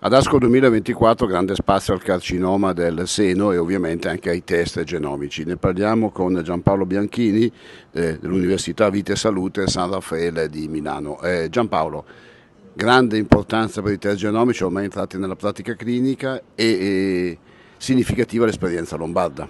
Ad ASCO 2024 grande spazio al carcinoma del seno e ovviamente anche ai test genomici. Ne parliamo con Giampaolo Bianchini eh, dell'Università Vita e Salute San Raffaele di Milano. Eh, Giampaolo, grande importanza per i test genomici ormai entrati nella pratica clinica e, e significativa l'esperienza lombarda.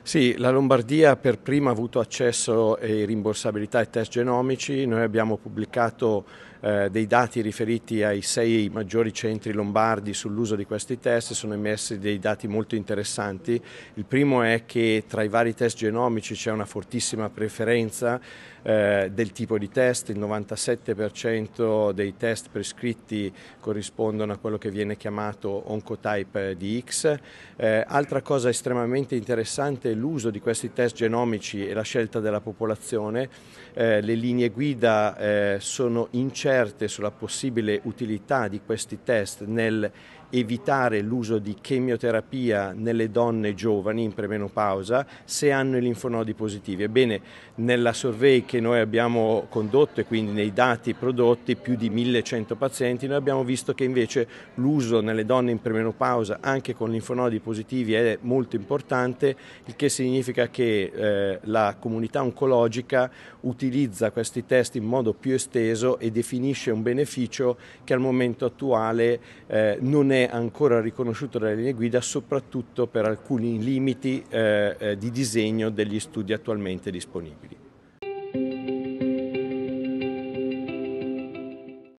Sì, la Lombardia per prima ha avuto accesso e rimborsabilità ai test genomici, noi abbiamo pubblicato eh, dei dati riferiti ai sei maggiori centri lombardi sull'uso di questi test sono emessi dei dati molto interessanti. Il primo è che tra i vari test genomici c'è una fortissima preferenza eh, del tipo di test, il 97% dei test prescritti corrispondono a quello che viene chiamato oncotype DX. Eh, altra cosa estremamente interessante è l'uso di questi test genomici e la scelta della popolazione. Eh, le linee guida eh, sono incerte certe sulla possibile utilità di questi test nel evitare l'uso di chemioterapia nelle donne giovani in premenopausa se hanno i linfonodi positivi. Ebbene, nella survey che noi abbiamo condotto e quindi nei dati prodotti, più di 1100 pazienti, noi abbiamo visto che invece l'uso nelle donne in premenopausa anche con linfonodi positivi è molto importante, il che significa che eh, la comunità oncologica utilizza questi test in modo più esteso e definisce definisce un beneficio che al momento attuale eh, non è ancora riconosciuto dalle linee guida, soprattutto per alcuni limiti eh, eh di disegno degli studi attualmente disponibili.